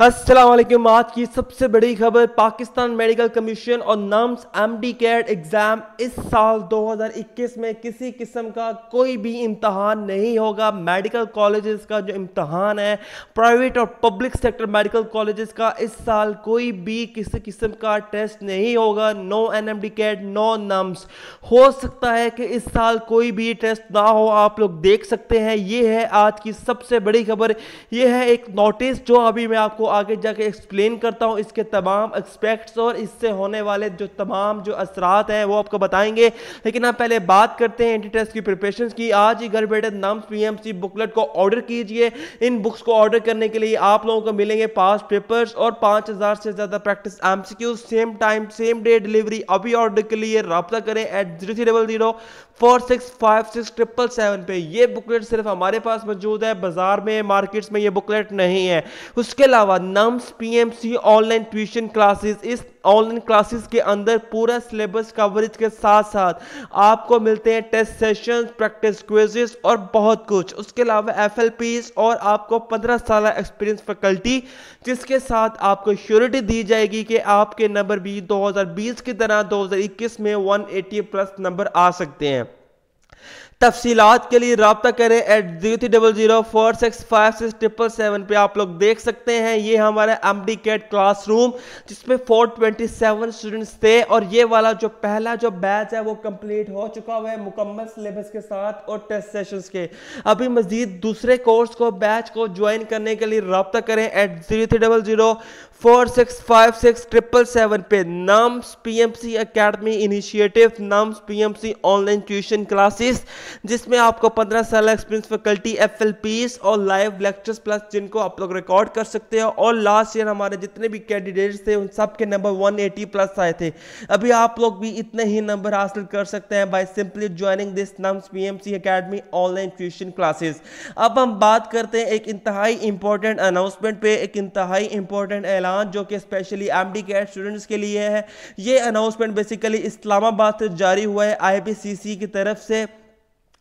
असलम आज की सबसे बड़ी खबर पाकिस्तान मेडिकल कमीशन और NUMS M D CAT exam इस साल 2021 में किसी किस्म का कोई भी इम्तहान नहीं होगा मेडिकल कॉलेजेस का जो इम्तहान है प्राइवेट और पब्लिक सेक्टर मेडिकल कॉलेजेस का इस साल कोई भी किसी किस्म का टेस्ट नहीं होगा no N M D CAT no NUMS हो सकता है कि इस साल कोई भी टेस्ट ना हो आप लोग देख सकते हैं ये है आज की सबसे बड़ी खबर यह है एक नोटिस जो अभी मैं आपको आपको आगे जाके एक्सप्लेन करता हूँ इसके तमाम एक्सपेक्ट्स और इससे होने वाले जो तमाम जो असरात हैं वो आपको बताएंगे लेकिन आप पहले बात करते हैं एंटी टेस्ट की प्रिपरेशन की आज ही घर बैठे नाम पी बुकलेट को ऑर्डर कीजिए इन बुक्स को ऑर्डर करने के लिए आप लोगों को मिलेंगे पास पेपर्स और पाँच से ज़्यादा practice M same time same day delivery अभी ऑर्डर के लिए रबता करें at zero four six five six triple seven पे ये बुकलेट सिर्फ हमारे पास मौजूद है बाजार में मार्केट्स में ये बुकलेट नहीं है उसके अलावा अलावा NUMS PMC online tuition classes इस ऑनलाइन क्लासेस के अंदर पूरा सिलेबस कवरेज के साथ साथ आपको मिलते हैं टेस्ट सेशन प्रैक्टिस क्वेजेस और बहुत कुछ उसके अलावा एफ और आपको पंद्रह साल एक्सपीरियंस फैकल्टी जिसके साथ आपको श्योरिटी दी जाएगी कि आपके नंबर भी 2020 की तरह 2021 में 180 प्लस नंबर आ सकते हैं तफसीलात के लिए रबता करें at zero three double zero four six five six triple seven पर आप लोग देख सकते हैं ये हमारा एम डी कैट क्लासरूम जिसमें फोर ट्वेंटी सेवन स्टूडेंट्स थे और ये वाला जो पहला जो बैच है वो कंप्लीट हो चुका हुआ है मुकम्मल सिलेबस के साथ और टेस्ट सेशन के अभी मजीद दूसरे कोर्स को बैच को ज्वाइन करने के लिए रबता करें at zero three double zero four six five six triple seven पे NUMS PMC academy initiative NUMS PMC online tuition classes जिसमें आपको पंद्रह साल एक्सपीरियंस फैकल्टी एफ और लाइव लेक्चर्स प्लस जिनको आप लोग रिकॉर्ड कर सकते हो और लास्ट ईयर हमारे जितने भी कैंडिडेट्स थे उन सब के नंबर एटी प्लस आए थे अभी आप लोग भी इतने ही नंबर हासिल कर सकते हैं by simply joining this NUMS C academy online tuition classes अब हम बात करते हैं एक इंतहाई इंपॉर्टेंट अनाउंसमेंट पे एक इंतहाई इंपॉर्टेंट ऐलान बयान जो कि स्पेशली एम डी के स्टूडेंट्स के लिए है ये अनाउंसमेंट बेसिकली इस्लामाबाद से जारी हुआ है आई की तरफ से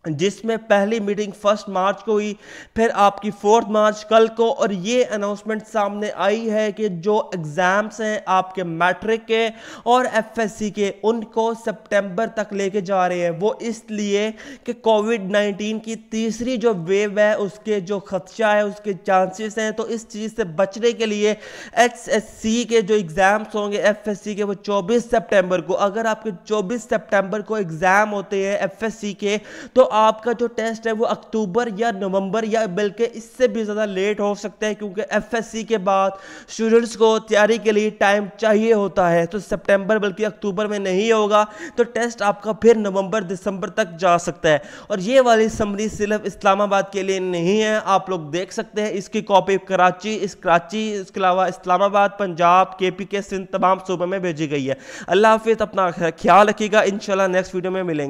जिसमें पहली मीटिंग फर्स्ट मार्च को हुई फिर आपकी फोर्थ मार्च कल को और ये अनाउंसमेंट सामने आई है कि जो एग्ज़ाम्स हैं आपके मैट्रिक के और एफएससी के उनको सितंबर तक लेके जा रहे हैं वो इसलिए कि कोविड 19 की तीसरी जो वेव है उसके जो ख़दशा है उसके चांसेस हैं तो इस चीज़ से बचने के लिए एच के जो एग्ज़ाम्स होंगे एफ के वो चौबीस सेप्टेम्बर को अगर आपके चौबीस सेप्टेम्बर को एग्ज़ाम होते हैं एफ के तो आपका जो टेस्ट है वो अक्टूबर या नवंबर या बल्कि इससे भी ज़्यादा लेट हो सकता है क्योंकि एफएससी के बाद स्टूडेंट्स को तैयारी के लिए टाइम चाहिए होता है तो सितंबर बल्कि अक्टूबर में नहीं होगा तो टेस्ट आपका फिर नवंबर दिसंबर तक जा सकता है और ये वाली समरी सिर्फ इस्लामाबाद के लिए नहीं है आप लोग देख सकते हैं इसकी कॉपी कराची इस कराची इसके अलावा इस्लामाबाद पंजाब के पी के सिंध तमाम सूबे में भेजी गई है अल्लाह हाफिज़ अपना ख्याल रखिएगा इन नेक्स्ट वीडियो में मिलेंगे